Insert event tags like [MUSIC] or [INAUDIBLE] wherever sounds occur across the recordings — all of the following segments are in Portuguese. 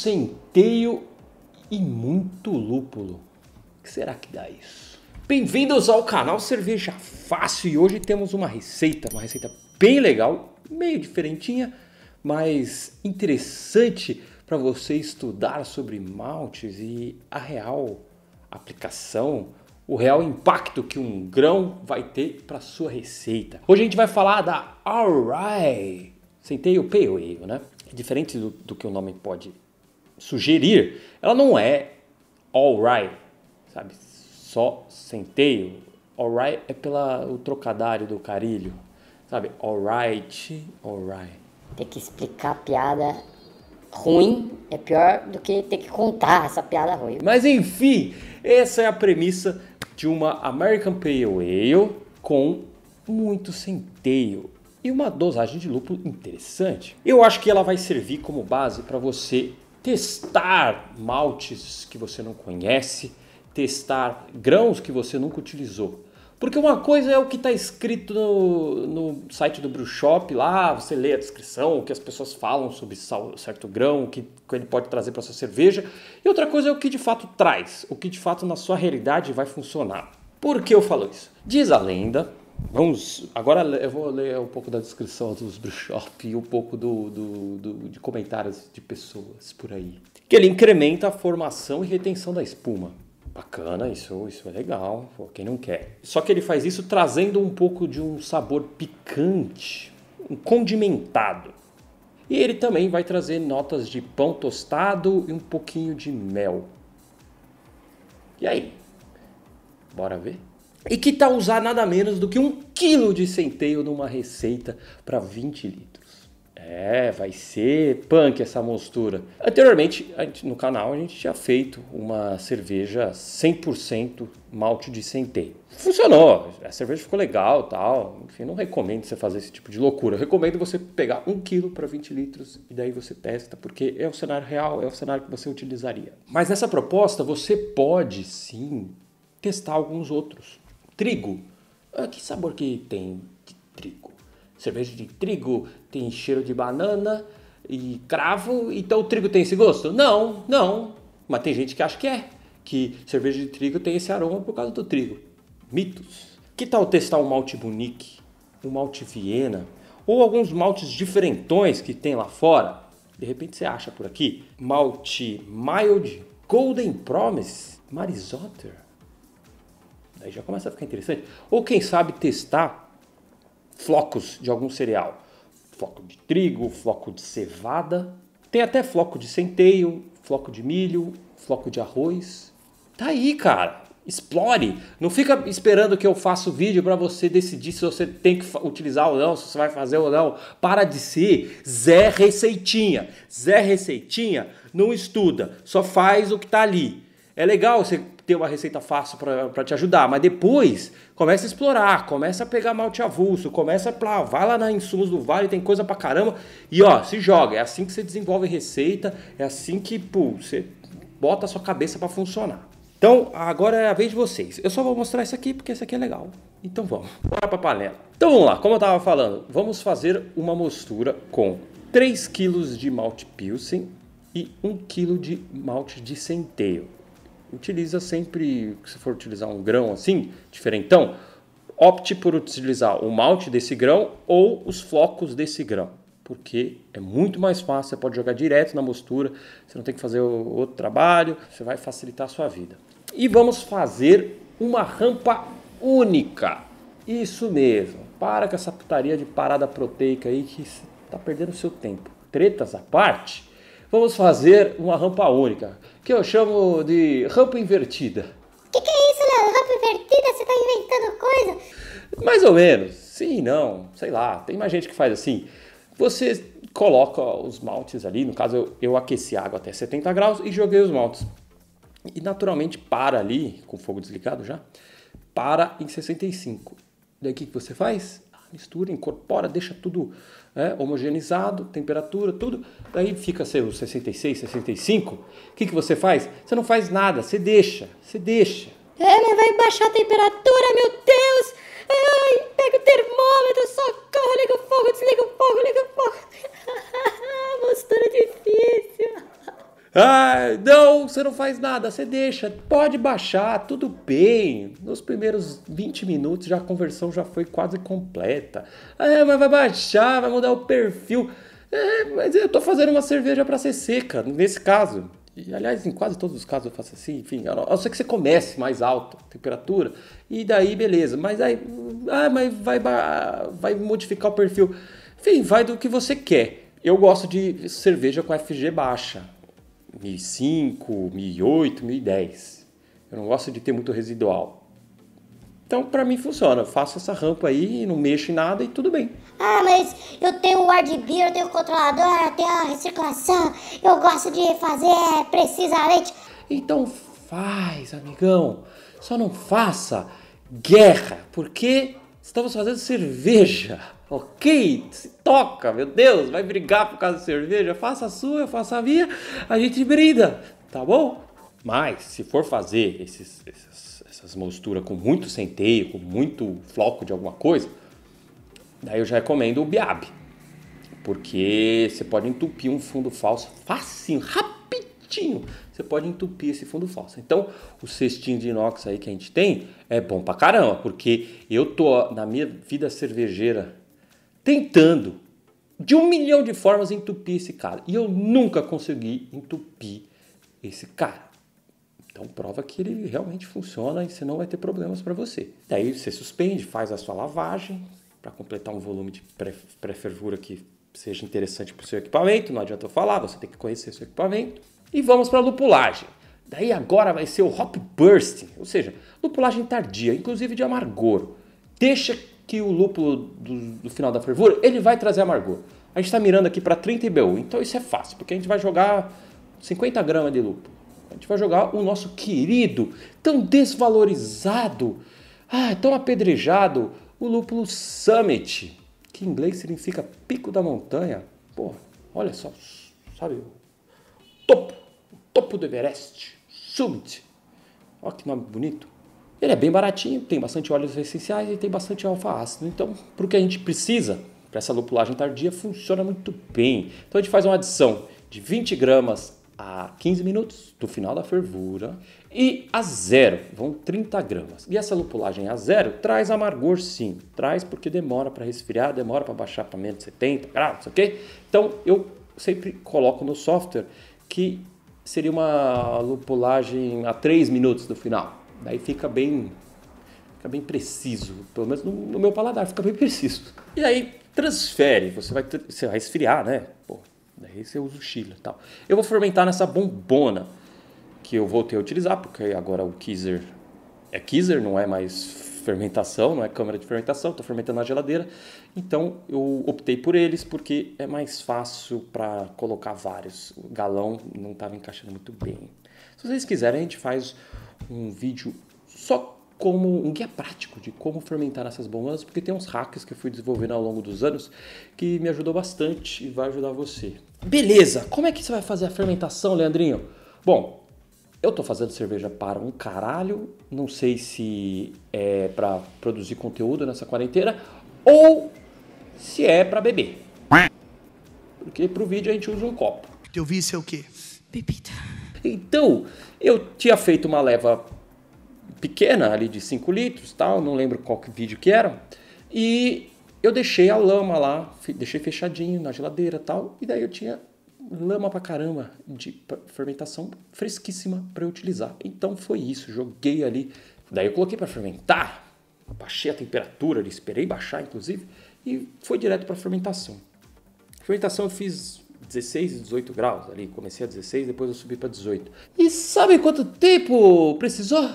centeio e muito lúpulo. O que será que dá isso? Bem-vindos ao canal Cerveja Fácil e hoje temos uma receita, uma receita bem legal, meio diferentinha, mas interessante para você estudar sobre maltes e a real aplicação, o real impacto que um grão vai ter para sua receita. Hoje a gente vai falar da Alright, centeio pale ale, né? É diferente do, do que o nome pode sugerir, ela não é alright, sabe? Só centeio. Alright é pela o trocadário do carilho, sabe? Alright, alright. Ter que explicar a piada ruim é pior do que ter que contar essa piada ruim. Mas enfim, essa é a premissa de uma American Pale Ale com muito centeio e uma dosagem de lúpulo interessante. Eu acho que ela vai servir como base para você testar maltes que você não conhece, testar grãos que você nunca utilizou. Porque uma coisa é o que está escrito no, no, site do Brewshop, lá você lê a descrição, o que as pessoas falam sobre sal, certo grão, o que, que ele pode trazer para sua cerveja, e outra coisa é o que de fato traz, o que de fato na sua realidade vai funcionar. Por que eu falo isso? Diz a lenda Vamos, agora eu vou ler um pouco da descrição dos brechop e um pouco do, do, do, de comentários de pessoas por aí. Que ele incrementa a formação e retenção da espuma. Bacana, isso, isso é legal, pô, quem não quer. Só que ele faz isso trazendo um pouco de um sabor picante, um condimentado. E ele também vai trazer notas de pão tostado e um pouquinho de mel. E aí? Bora ver? e que tal tá usar nada menos do que um quilo de centeio numa receita para 20 litros. É, vai ser punk essa mostura. Anteriormente, no canal, a gente tinha feito uma cerveja 100% malte de centeio. Funcionou, a cerveja ficou legal tal. Enfim, não recomendo você fazer esse tipo de loucura. Eu recomendo você pegar um quilo para 20 litros e daí você testa, porque é o cenário real, é o cenário que você utilizaria. Mas nessa proposta, você pode sim testar alguns outros trigo. Ah, que sabor que tem de trigo? Cerveja de trigo tem cheiro de banana e cravo, então o trigo tem esse gosto? Não, não. Mas tem gente que acha que é, que cerveja de trigo tem esse aroma por causa do trigo. Mitos. Que tal testar um malte Munique, um malte Viena ou alguns maltes diferentões que tem lá fora? De repente você acha por aqui malte Mild Golden Promise Marisotter Aí já começa a ficar interessante. Ou quem sabe testar flocos de algum cereal. Floco de trigo, floco de cevada. Tem até floco de centeio, floco de milho, floco de arroz. Tá aí, cara. Explore. Não fica esperando que eu faça o vídeo para você decidir se você tem que utilizar ou não, se você vai fazer ou não. Para de ser Zé Receitinha. Zé Receitinha não estuda, só faz o que tá ali. É legal você ter uma receita fácil para te ajudar, mas depois começa a explorar, começa a pegar malte avulso, começa a vai lá na insumos do Vale, tem coisa pra caramba, e ó, se joga, é assim que você desenvolve receita, é assim que, pô, você bota a sua cabeça para funcionar. Então, agora é a vez de vocês. Eu só vou mostrar isso aqui porque isso aqui é legal. Então vamos, bora pra panela. Então vamos lá, como eu tava falando, vamos fazer uma mostura com 3 kg de malte Pilsen e 1 kg de malte de centeio utiliza sempre, se for utilizar um grão assim, diferentão, opte por utilizar o malte desse grão ou os flocos desse grão, porque é muito mais fácil, você pode jogar direto na mostura, você não tem que fazer outro trabalho, você vai facilitar a sua vida. E vamos fazer uma rampa única. Isso mesmo. Para com essa putaria de parada proteica aí que está perdendo seu tempo. Tretas à parte, vamos fazer uma rampa única que eu chamo de rampa invertida. Que que é isso, Léo? Rampa invertida? Você tá inventando coisa? Mais ou menos. Sim, não. Sei lá. Tem mais gente que faz assim. Você coloca os maltes ali. No caso, eu, eu aqueci a água até 70 graus e joguei os maltes. E naturalmente para ali, com o fogo desligado já, para em 65. Daí o que você faz? mistura, incorpora, deixa tudo é, homogeneizado, temperatura, tudo. Daí fica seus 66, 65. O que, que você faz? Você não faz nada, você deixa, você deixa. É, mas vai baixar a temperatura, meu Deus! Ai, pega o termômetro, socorro, liga o fogo, desliga o fogo, liga o fogo. Postura [LAUGHS] difícil. Ah, não, você não faz nada, você deixa, pode baixar, tudo bem. Nos primeiros 20 minutos já a conversão já foi quase completa. Ah, mas vai baixar, vai mudar o perfil. É, mas eu tô fazendo uma cerveja para ser seca, nesse caso. E, aliás, em quase todos os casos eu faço assim, enfim, a não ser que você comece mais alto, temperatura, e daí beleza. Mas aí, ah, mas vai, vai modificar o perfil. Enfim, vai do que você quer. Eu gosto de cerveja com FG baixa 1005, 1008, 1010. Eu não gosto de ter muito residual. Então, para mim funciona. Eu faço essa rampa aí, não mexo em nada e tudo bem. Ah, mas eu tenho o Ardbir, eu tenho o controlador, eu tenho a recirculação, eu gosto de fazer é, precisamente. Então faz, amigão. Só não faça guerra, porque estamos fazendo cerveja. Ok, se toca, meu Deus, vai brigar por causa da cerveja? Faça a sua, eu faço a minha, a gente brinda, tá bom? Mas se for fazer esses, essas, essas com muito centeio, com muito floco de alguma coisa, daí eu já recomendo o biabe, porque você pode entupir um fundo falso facinho, rapidinho. Você pode entupir esse fundo falso. Então, o cestinho de inox aí que a gente tem é bom pra caramba, porque eu tô na minha vida cervejeira tentando de um milhão de formas entupir esse cara. E eu nunca consegui entupir esse cara. Então prova que ele realmente funciona e senão vai ter problemas para você. Daí você suspende, faz a sua lavagem para completar um volume de pré-fervura que seja interessante para o seu equipamento. Não adianta eu falar, você tem que conhecer seu equipamento. E vamos para a lupulagem. Daí agora vai ser o hop bursting, ou seja, lupulagem tardia, inclusive de amargor. Deixa que o lúpulo do, do final da fervura, ele vai trazer amargor. A gente está mirando aqui para 30 IBU, então isso é fácil, porque a gente vai jogar 50 gramas de lúpulo. A gente vai jogar o nosso querido, tão desvalorizado, ah, tão apedrejado, o lúpulo Summit, que em inglês significa pico da montanha. Pô, olha só, sabe? topo, o topo do Everest, Summit. Olha que nome bonito. Ele é bem baratinho, tem bastante óleos essenciais e tem bastante alfa-ácido. Então, para o que a gente precisa para essa lupulagem tardia, funciona muito bem. Então, a gente faz uma adição de 20 gramas a 15 minutos do final da fervura e a zero, vão 30 gramas. E essa lupulagem a zero traz amargor sim, traz porque demora para resfriar, demora para baixar para menos 70 graus, ok? Então eu sempre coloco no software que seria uma lupulagem a 3 minutos do final, Daí fica bem, fica bem preciso, pelo menos no, no meu paladar fica bem [LAUGHS] preciso. E aí transfere, você vai, você vai esfriar, né? Pô, daí você usa o chile e tal. Eu vou fermentar nessa bombona que eu voltei a utilizar, porque agora o Kizer é Kizer, não é mais fermentação, não é câmara de fermentação, estou fermentando na geladeira. Então eu optei por eles porque é mais fácil para colocar vários. O galão não estava encaixando muito bem. Se vocês quiserem, a gente faz um vídeo só como um guia prático de como fermentar essas bombas, porque tem uns hacks que eu fui desenvolvendo ao longo dos anos que me ajudou bastante e vai ajudar você. Beleza, como é que você vai fazer a fermentação, Leandrinho? Bom, eu tô fazendo cerveja para um caralho, não sei se é para produzir conteúdo nessa quarentena ou se é para beber. Porque pro vídeo a gente usa um copo. Teu vício é o quê? Bebida. Então, eu tinha feito uma leva pequena ali de 5 litros, tal, não lembro qual que vídeo que era. E eu deixei a lama lá, deixei fechadinho na geladeira, tal, e daí eu tinha lama pra caramba de fermentação fresquíssima para utilizar. Então foi isso, joguei ali, daí eu coloquei para fermentar, baixei a temperatura, esperei baixar inclusive, e foi direto para fermentação. Fermentação eu fiz 16 e 18 graus ali. Comecei a 16, depois eu subi para 18. E sabe quanto tempo precisou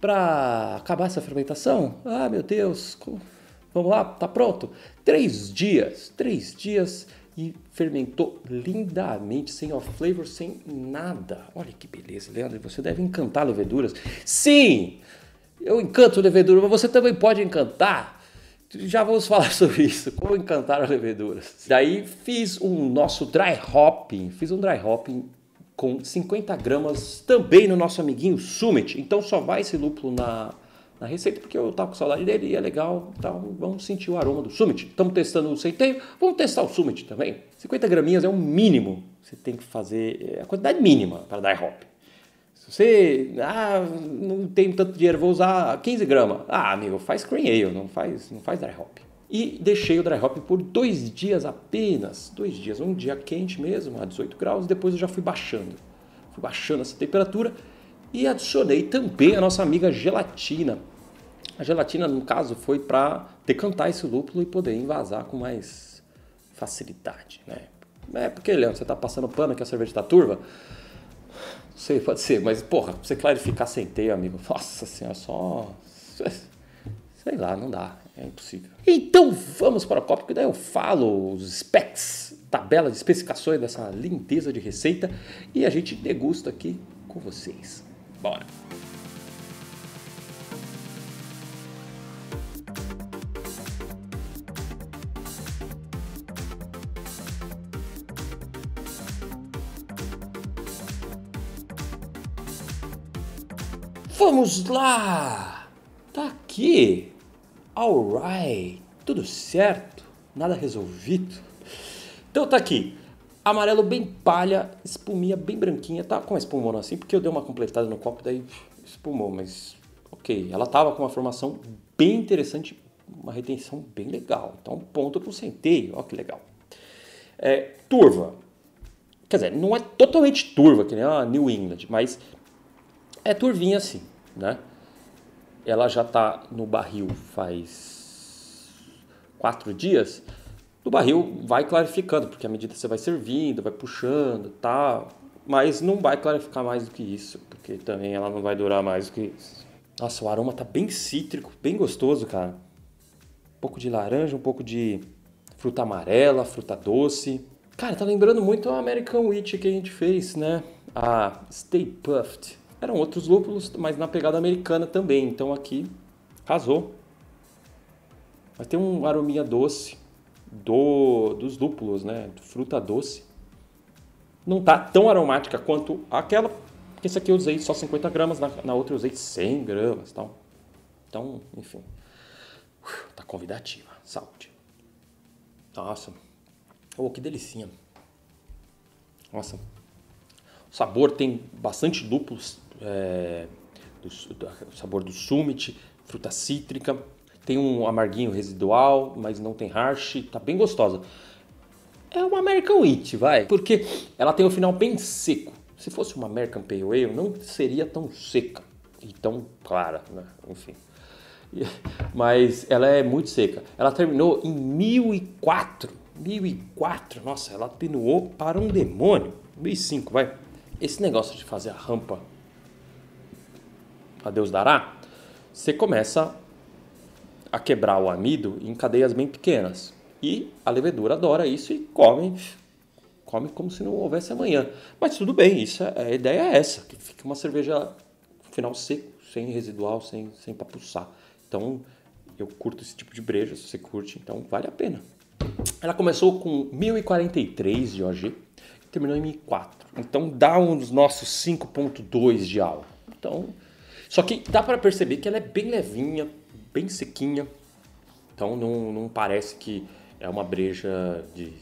para acabar essa fermentação? Ah, meu Deus, vamos lá, tá pronto? Três dias, três dias e fermentou lindamente, sem off-flavor, sem nada. Olha que beleza, Leandro, você deve encantar leveduras. Sim, eu encanto levedura, mas você também pode encantar. Já vamos [LAUGHS] falar sobre isso, como encantar as leveduras. Daí fiz um nosso dry hopping, fiz um dry hopping com 50 gramas também no nosso amiguinho Summit. Então só vai esse lúpulo na, na receita porque eu tava com saudade dele e é legal, então vamos sentir o aroma do Summit. Estamos testando o centeio, vamos testar o Summit também. 50 graminhas é o mínimo que você tem que fazer, é a quantidade mínima para dry hopping você, ah, não tenho tanto dinheiro, vou usar 15 gramas. Ah, amigo, faz cream ale, não faz, não faz dry hop. E deixei o dry hop por dois dias apenas, dois dias, um dia quente mesmo, a 18 graus, depois eu já fui baixando. Fui baixando essa temperatura e adicionei também a nossa amiga gelatina. A gelatina, no caso, foi para decantar esse lúpulo e poder invasar com mais facilidade, né? É porque, Leandro, você está passando pano que a cerveja está turva? sei, pode ser, mas porra, você clarificar sem ter, amigo, nossa senhora, só. Sei lá, não dá, é impossível. Então vamos para o copo, que daí eu falo os specs, tabela de especificações dessa lindeza de receita e a gente degusta aqui com vocês. Bora! Vamos lá! Tá aqui! Alright! Tudo certo? Nada resolvido? Então tá aqui. Amarelo bem palha, espuminha bem branquinha. Tá com a espumona assim, porque eu dei uma completada no copo, daí espumou, mas ok. Ela tava com uma formação bem interessante, uma retenção bem legal. Então ponto pro centeio, ó que legal. É, turva. Quer dizer, não é totalmente turva, que nem a ah, New England, mas é turvinha assim né? Ela já está no barril faz quatro dias. No barril vai clarificando, porque à medida que você vai servindo, vai puxando, tá? mas não vai clarificar mais do que isso, porque também ela não vai durar mais do que isso. Nossa, o aroma tá bem cítrico, bem gostoso, cara. Um pouco de laranja, um pouco de fruta amarela, fruta doce. Cara, tá lembrando muito a American Witch que a gente fez, né? A Stay Puffed. Eram outros lúpulos, mas na pegada americana também. Então aqui casou. Mas tem um arominha doce do dos lúpulos, né? Fruta doce. Não tá tão aromática quanto aquela, porque esse aqui eu usei só 50 gramas, na, na outra eu usei 100 gramas, então Então, enfim, Uf, tá convidativa, saúde. Nossa, oh, que delicinha. Nossa, o sabor tem bastante lúpulos, é, do, do sabor do summit, fruta cítrica, tem um amarguinho residual, mas não tem harsh, tá bem gostosa. É uma American Wheat, vai, porque ela tem o um final bem seco. Se fosse uma American Pale Ale, não seria tão seca e tão clara, né? enfim. [LAUGHS] Mas ela é muito seca. Ela terminou em 1004. 1004, nossa, ela atenuou para um demônio. 1005, vai. Esse negócio de fazer a rampa a Deus dará, você começa a quebrar o amido em cadeias bem pequenas. E a levedura adora isso e come, come como se não houvesse amanhã. Mas tudo bem, isso é, a ideia é essa, que fique uma cerveja final seco, sem residual, sem, sem papuçar. Então, eu curto esse tipo de breja, se você curte, então vale a pena. Ela começou com 1043 de OG e terminou em 1004. Então dá um dos nossos 5.2 de álcool. Então, só que dá para perceber que ela é bem levinha, bem sequinha. Então não, não parece que é uma breja de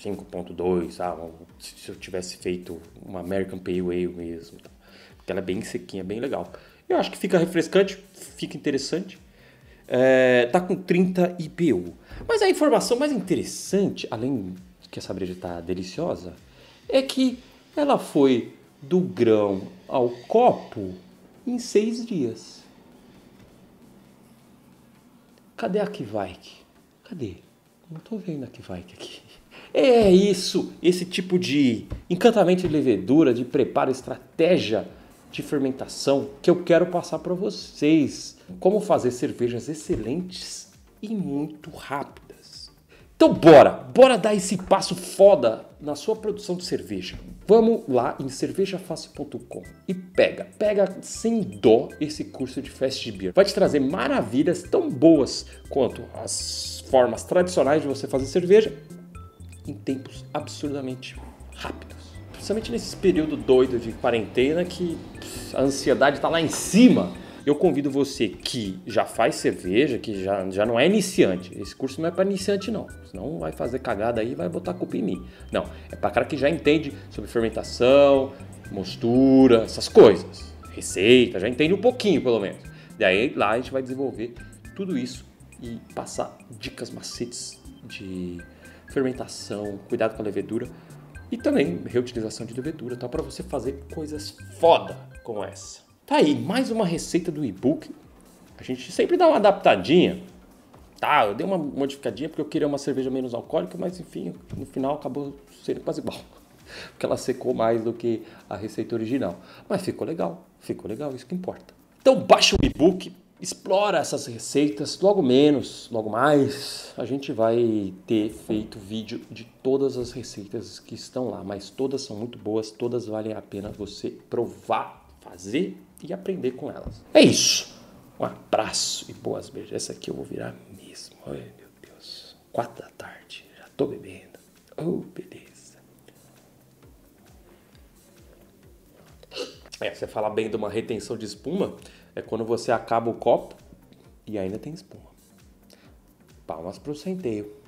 5.2, ah, se eu tivesse feito uma American Pale Ale mesmo. Tá? Porque ela é bem sequinha, bem legal. Eu acho que fica refrescante, fica interessante. É, tá com 30 IPU. Mas a informação mais interessante, além de que essa breja tá deliciosa, é que ela foi do grão ao copo em seis dias. Cadê a Kivike? Cadê? Não estou vendo a Kivike aqui. [LAUGHS] É isso, esse tipo de encantamento de levedura, de preparo, estratégia de fermentação que eu quero passar para vocês. Como fazer cervejas excelentes e muito rápido. Então bora, bora dar esse passo foda na sua produção de cerveja. Vamos lá em cervejafácil.com e pega, pega sem dó esse curso de fast beer. Vai te trazer maravilhas tão boas quanto as formas tradicionais de você fazer cerveja em tempos absurdamente rápidos. Principalmente nesse período doido de quarentena que a ansiedade está lá em cima eu convido você que já faz cerveja, que já, já não é iniciante. Esse curso não é para iniciante, não. Senão vai fazer cagada aí e vai botar culpa em mim. Não, é para cara que já entende sobre fermentação, mostura, essas coisas. Receita, já entende um pouquinho pelo menos. Daí lá a gente vai desenvolver tudo isso e passar dicas, macetes de fermentação, cuidado com a levedura e também reutilização de levedura, tá? para você fazer coisas foda como essa. Tá aí, mais uma receita do e-book. A gente sempre dá uma adaptadinha. Tá, eu dei uma modificadinha porque eu queria uma cerveja menos alcoólica, mas enfim, no final acabou sendo quase igual. [LAUGHS] Porque ela secou mais do que a receita original. Mas ficou legal, ficou legal, isso que importa. Então baixa o e-book, explora essas receitas, logo menos, logo mais, a gente vai ter feito vídeo de todas as receitas que estão lá, mas todas são muito boas, todas valem a pena você provar, fazer e aprender com elas. É isso. Um abraço e boas beijas. Essa aqui eu vou virar mesmo. Ai, meu Deus. Quatro da tarde. Já tô bebendo. Oh, beleza. É, você fala bem de uma retenção de espuma, é quando você acaba o copo e ainda tem espuma. Palmas pro centeio.